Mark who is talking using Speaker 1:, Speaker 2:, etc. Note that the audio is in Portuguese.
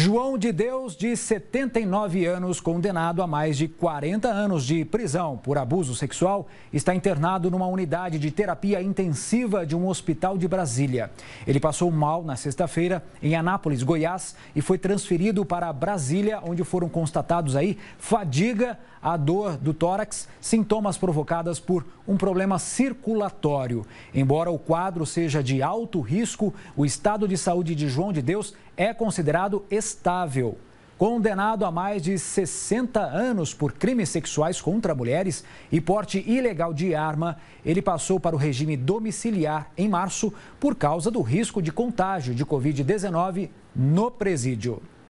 Speaker 1: João de Deus, de 79 anos, condenado a mais de 40 anos de prisão por abuso sexual, está internado numa unidade de terapia intensiva de um hospital de Brasília. Ele passou mal na sexta-feira em Anápolis, Goiás, e foi transferido para Brasília, onde foram constatados aí fadiga, a dor do tórax, sintomas provocadas por um problema circulatório. Embora o quadro seja de alto risco, o estado de saúde de João de Deus é considerado estável estável. Condenado a mais de 60 anos por crimes sexuais contra mulheres e porte ilegal de arma, ele passou para o regime domiciliar em março por causa do risco de contágio de Covid-19 no presídio.